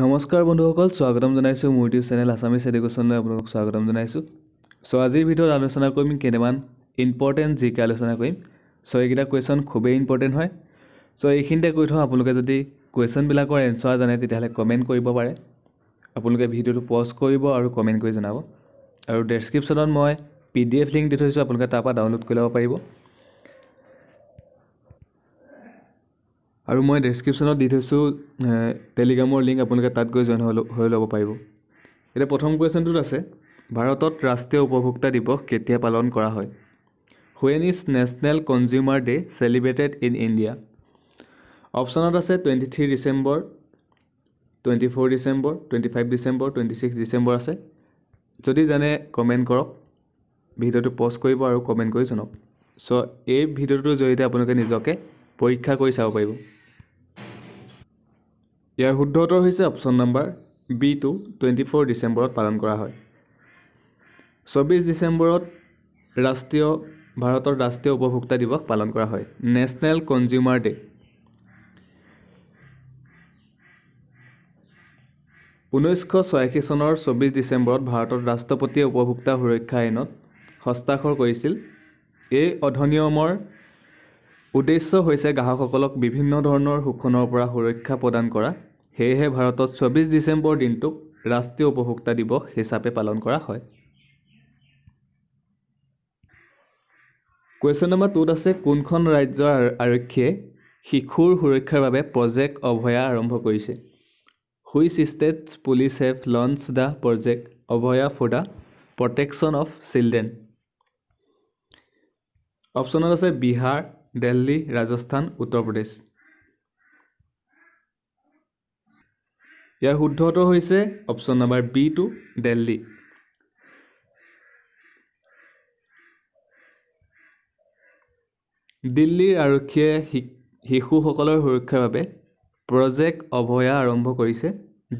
নমস্কাৰ বন্ধুসকল স্বাগতম জনাইছোঁ মোৰ ইউটিউব চেনেল আছামিজ এডুকেশ্যনলৈ আপোনালোকক স্বাগতম জনাইছোঁ চ' আজিৰ ভিডিঅ'ত আলোচনা কৰিম কেইটামান ইম্পৰ্টেণ্ট জিকা আলোচনা কৰিম চ' এইকেইটা কুৱেশ্যন খুবেই ইম্পৰ্টেণ্ট হয় চ' এইখিনিতে কৈ থওঁ আপোনালোকে যদি কুৱেশ্যনবিলাকৰ এনচাৰ জানে তেতিয়াহ'লে কমেণ্ট কৰিব পাৰে আপোনালোকে ভিডিঅ'টো পজ কৰিব আৰু কমেণ্ট কৰি জনাব আৰু ডেছক্ৰিপশ্যনত মই পি ডি এফ লিংক দি থৈছোঁ আপোনালোকে তাৰপৰা ডাউনলোড কৰি ল'ব পাৰিব আৰু মই ডেছক্ৰিপশ্যনত দি থৈছোঁ টেলিগ্ৰামৰ লিংক আপোনালোকে তাত গৈ জইন হৈ ল'ব পাৰিব এতিয়া প্ৰথম কুৱেশ্যনটোত আছে ভাৰতত ৰাষ্ট্ৰীয় উপভোক্তা দিৱস কেতিয়া পালন কৰা হয় when is national consumer day' celebrated in India অপশ্যনত আছে twenty three December twenty four December twenty five December twenty six December আছে যদি জানে কমেণ্ট কৰক ভিডিঅ'টো প'ষ্ট কৰিব আৰু কমেণ্ট কৰি জনাওক চ' এই ভিডিঅ'টোৰ জৰিয়তে আপোনালোকে নিজকে পৰীক্ষা কৰি চাব পাৰিব ইয়াৰ শুদ্ধ উত্তৰ হৈছে option number B two twenty four ডিচেম্বৰত পালন কৰা হয় চৌব্বিছ ডিচেম্বৰত ৰাষ্ট্ৰীয় ভাৰতৰ ৰাষ্ট্ৰীয় উপভোক্তা দিৱস পালন কৰা হয় নেশ্যনেল কনজিউমাৰ ডে' ঊনৈছশ ছয়াশী চনৰ চৌব্বিছ ডিচেম্বৰত ভাৰতৰ ৰাষ্ট্ৰপতিয়ে উপভোক্তা সুৰক্ষা আইনত হস্তাক্ষৰ কৰিছিল এই অধিনিয়মৰ উদ্দেশ্য হৈছে গ্ৰাহকসকলক বিভিন্ন ধৰণৰ শোষণৰ পৰা সুৰক্ষা প্ৰদান কৰা সেয়েহে ভাৰতত চৌব্বিছ ডিচেম্বৰ দিনটোক ৰাষ্ট্ৰীয় উপভোক্তা দিৱস হিচাপে পালন কৰা হয় কুৱেশ্যন নম্বৰ টুত আছে কোনখন ৰাজ্যৰ আৰক্ষীয়ে শিশুৰ সুৰক্ষাৰ বাবে প্ৰজেক্ট অভয়া আৰম্ভ কৰিছে which states police have launch the project Abhaya for the protection of children অপশ্যনত আছে বিহাৰ দেল্লী ৰাজস্থান উত্তৰ প্ৰদেশ ইয়াৰ শুদ্ধটো হৈছে option number B two Delhi দিল্লীৰ আৰক্ষীয়ে শিশুসকলৰ সুৰক্ষাৰ বাবে প্ৰজেক্ট অভয়া আৰম্ভ কৰিছে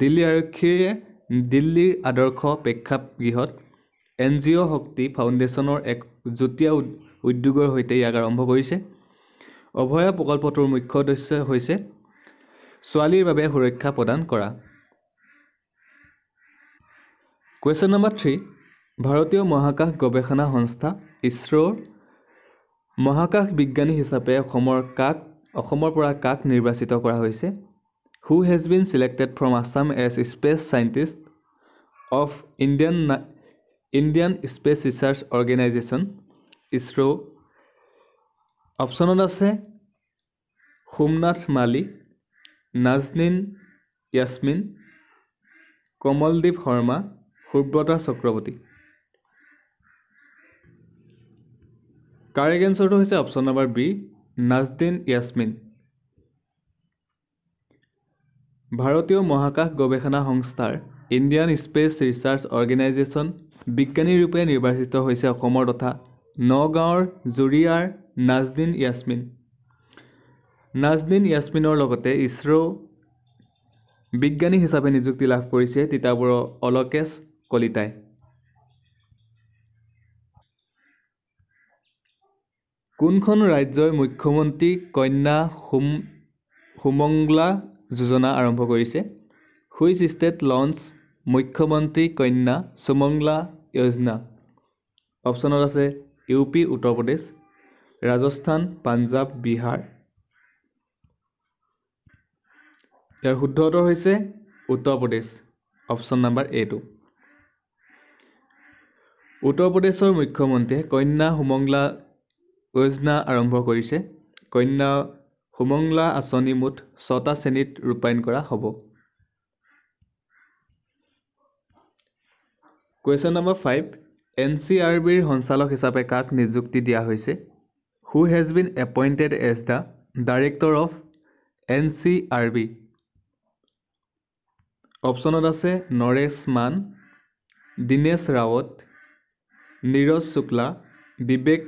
দিল্লী আৰক্ষীয়ে দিল্লীৰ আদৰ্শ প্ৰেক্ষাগৃহত এন জি অ' শক্তি ফাউণ্ডেশ্যনৰ এক যুটীয়া উদ্যোগৰ সৈতে ইয়াক আৰম্ভ কৰিছে অভয়া প্ৰকল্পটোৰ মুখ্য উদ্দেশ্য হৈছে ছোৱালীৰ বাবে সুৰক্ষা প্ৰদান কৰা কুৱেশ্যন নম্বৰ থ্ৰী ভাৰতীয় মহাকাশ গৱেষণা সংস্থা ইছৰ মহাকাশ বিজ্ঞানী হিচাপে অসমৰ কাক অসমৰ পৰা কাক নিৰ্বাচিত কৰা হৈছে who has been selected from Assam as space scientist of Indian Indian space research organisation ISRO' অপশ্যনত আছে সোমনাথ মালিক নাজনীন য়াছমিন কমলদ্বীপ শৰ্মা সুব্ৰতা চক্ৰৱৰ্তী কাৰেক্ট এঞ্চাৰটো হৈছে option number B Nazneen Yasmin ভাৰতীয় মহাকাশ গৱেষণা সংস্থাৰ ইণ্ডিয়ান স্পেচ ৰিচাৰ্চ অৰ্গেনাইজেশ্যন বিজ্ঞানীৰূপে নিৰ্বাচিত হৈছে অসমৰ তথা নগাঁৱৰ জুৰিয়াৰ নাজদিন য়াচমিন নাজদিন য়াচমিনৰ লগতে ইছৰ' বিজ্ঞানী হিচাপে নিযুক্তি লাভ কৰিছে তিতাবৰ অলকেশ কলিতাই কোনখন ৰাজ্যৰ মুখ্যমন্ত্ৰী কন্যা সুম সুমংলা যোজনা আৰম্ভ কৰিছে হুইচ ষ্টেট লঞ্চ মুখ্যমন্ত্ৰী কন্যা সুমংলা য়োজনা অপশ্যনত আছে ইউ পি উত্তৰ প্ৰদেশ ৰাজস্থান পাঞ্জাৱ বিহাৰ ইয়াৰ শুদ্ধ উত্তৰ হৈছে উত্তৰ প্ৰদেশ অপশ্যন নাম্বাৰ এটো উত্তৰ প্ৰদেশৰ মুখ্যমন্ত্ৰীয়ে কন্যা সুমংলা যোজনা আৰম্ভ কৰিছে কন্যা সুমংলা আঁচনি মুঠ ছটা শ্ৰেণীত ৰূপায়ণ কৰা হ'ব question number five N C R বিৰ সঞ্চালক হিচাপে কাক নিযুক্তি দিয়া হৈছে who has been appointed as the director of N C R B অপশ্যনত আছে নৰেশ মান দীনেশ ৰাৱট নীৰজ শুক্লা বিবেক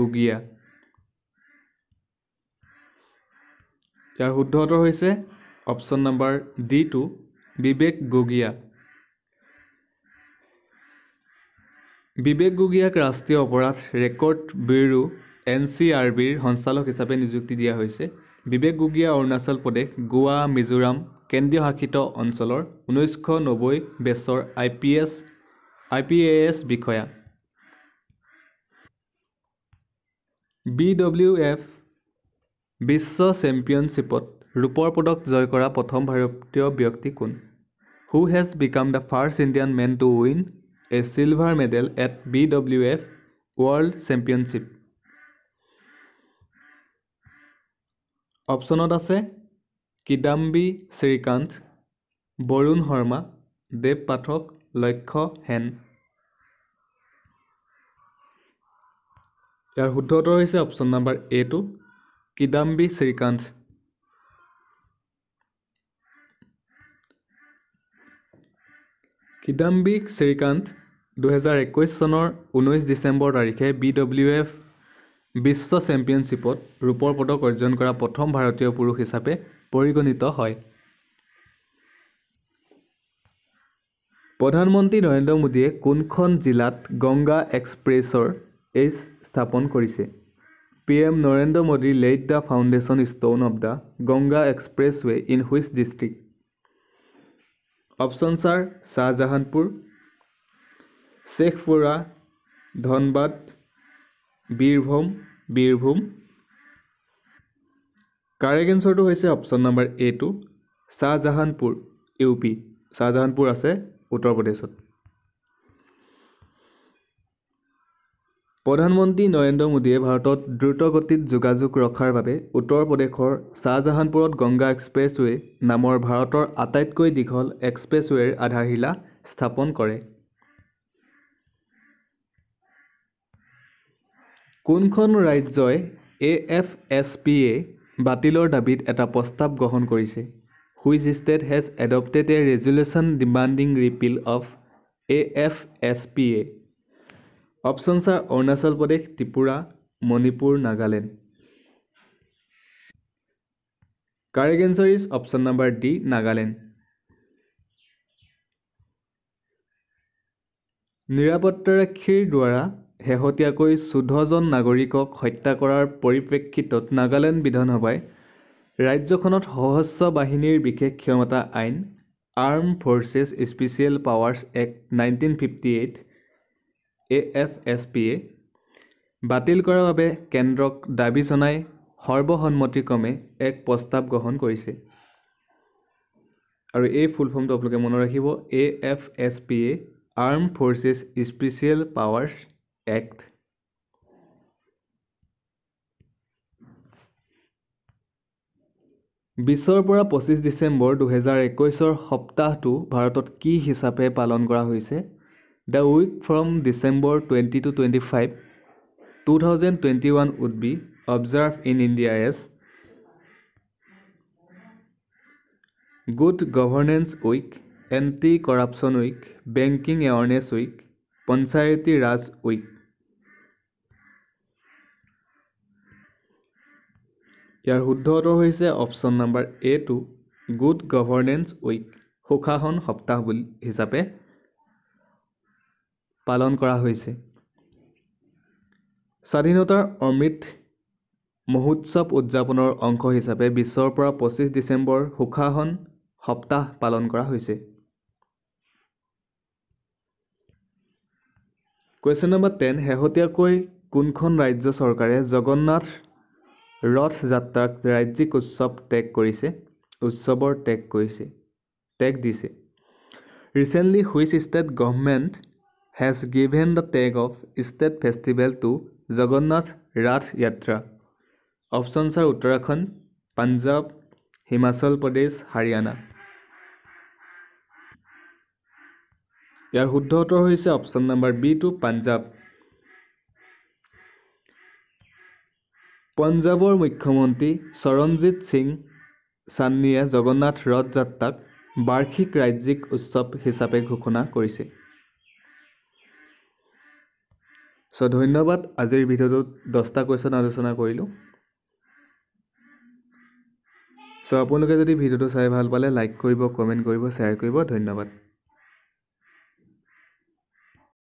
গুগীয়া ইয়াৰ শুদ্ধ উত্তৰ হৈছে option number D two Vivek Gogia Vivek গগীয়াক ৰাষ্ট্ৰীয় অপৰাধ record bureau N C R বিৰ সঞ্চালক হিচাপে নিযুক্তি দিয়া হৈছে বিবেক গগীয়া অৰুণাচল প্ৰদেশ গোৱা মিজোৰাম কেন্দ্ৰীয় শাসিত অঞ্চলৰ ঊনৈছশ নব্বৈ বেছৰ I P S I P A S বিষয়া বি ডব্লিউ এফ বিশ্ব চেম্পিয়নশ্বিপত ৰূপৰ পদক জয় কৰা প্ৰথম ভাৰতীয় ব্যক্তি কোন who has become the first Indian men to win a silver medal at B W F world championship অপশ্যনত আছে কিদাম্বি শ্ৰীকান্ত বৰুণ শৰ্মা দেৱ পাঠক লক্ষ্য হেন ইয়াৰ শুদ্ধ উত্তৰ হৈছে option number A two Kidambi Srikanth Kidambi Srikanth দুহেজাৰ একৈছ চনৰ ঊনৈছ ডিচেম্বৰ তাৰিখে বি ডব্লিউ এফ বিশ্ব চেম্পিয়নশ্বিপত ৰূপৰ পদক অৰ্জন কৰা প্ৰথম ভাৰতীয় পুৰুষ হিচাপে পৰিগণিত হয় প্ৰধানমন্ত্ৰী নৰেন্দ্ৰ মোদীয়ে কোনখন জিলাত গংগা এক্সপ্ৰেছৰ এইচ স্থাপন কৰিছে P M Narendra Modi laid the foundation stone of the Ganga এক্সপ্ৰেছৱে ইন হুইচ ডিষ্ট্ৰিক্ট অপশ্যন চাৰ শ্বাহজাহানপুৰ শ্বেখপুৰা ধনবাদ বীৰভূম বীৰভূম কাৰেক্ট এনচাৰটো হৈছে option number A two Shahjahanpur U P Shahjahanpur আছে উত্তৰ প্ৰদেশত প্ৰধানমন্ত্ৰী নৰেন্দ্ৰ মোদীয়ে ভাৰতত দ্ৰুতগতিত যোগাযোগ ৰখাৰ বাবে উত্তৰ প্ৰদেশৰ শ্বাহজাহানপুৰত গংগা এক্সপ্ৰেছৱে নামৰ ভাৰতৰ আটাইতকৈ দীঘল এক্সপ্ৰেছৱেৰ আধাৰশিলা স্থাপন কৰে কোনখন ৰাজ্যই A F S P A বাতিলৰ দাবীত এটা প্ৰস্তাৱ গ্ৰহণ কৰিছে whose state has adopted a resolution demanding repeal of A F S P A option চাৰ Arunachal Pradesh Tripura Manipur Nagaland correct is option number D Nagaland নিৰাপত্তাৰক্ষীৰ দ্বাৰা শেহতীয়াকৈ চৈধ্যজন নাগৰিকক হত্যা কৰাৰ পৰিপ্ৰেক্ষিতত নাগালেণ্ড বিধানসভাই ৰাজ্যখনত সশস্ত্ৰ বাহিনীৰ বিশেষ ক্ষমতা আইন arm forces special powers act nineteen fifty eight A F S P A বাতিল কৰাৰ বাবে কেন্দ্ৰক দাবী জনাই সৰ্বসন্মতিক্ৰমে এক প্ৰস্তাৱ গ্ৰহণ কৰিছে আৰু এই ফুল ফৰ্মটো আপোনালোকে মনত ৰাখিব A F S P A arm forces special powers act বিছৰ পৰা পঁচিছ ডিচেম্বৰ দুহেজাৰ একৈছৰ সপ্তাহটো ভাৰতত কি হিচাপে পালন কৰা হৈছে the week from December twenty two twenty five two thousand twenty one would be observe in India S good governance week anti corruption week banking awareness week panchayati Raj week ইয়াৰ শুদ্ধ উত্তৰ হৈছে option number A two good governance week সুশাসন সপ্তাহ বুলি হিচাপে পালন কৰা হৈছে স্বাধীনতাৰ অমৃত মহোৎসৱ উদযাপনৰ অংশ হিচাপে বিশ্বৰ পৰা পঁচিছ ডিচেম্বৰ সুশাসন সপ্তাহ পালন কৰা হৈছে কুৱেশ্যন নম্বৰ টেন শেহতীয়াকৈ কোনখন ৰাজ্য চৰকাৰে জগন্নাথ ৰথ যাত্ৰাক ৰাজ্যিক উৎসৱ টেগ কৰিছে উৎসৱৰ টেগ কৰিছে টেগ দিছে recently which state government has given the tag of state festival to Jagannath Rath Yatra option আৰু উত্তৰাখণ্ড পাঞ্জাৱ হিমাচল প্ৰদেশ হাৰিয়ানা ইয়াৰ শুদ্ধ উত্তৰ হৈছে option number B two Punjab পঞ্জাৱৰ মুখ্যমন্ত্ৰী চৰণজিৎ সিং চান্নীয়ে জগন্নাথ ৰথ যাত্ৰাক বাৰ্ষিক ৰাজ্যিক উৎসৱ হিচাপে ঘোষণা কৰিছে চ' ধন্যবাদ আজিৰ ভিডিঅ'টোত দহটা কুৱেশ্যন আলোচনা কৰিলোঁ চ' আপোনালোকে যদি ভিডিঅ'টো চাই ভাল পালে লাইক কৰিব কমেণ্ট কৰিব শ্বেয়াৰ কৰিব ধন্যবাদ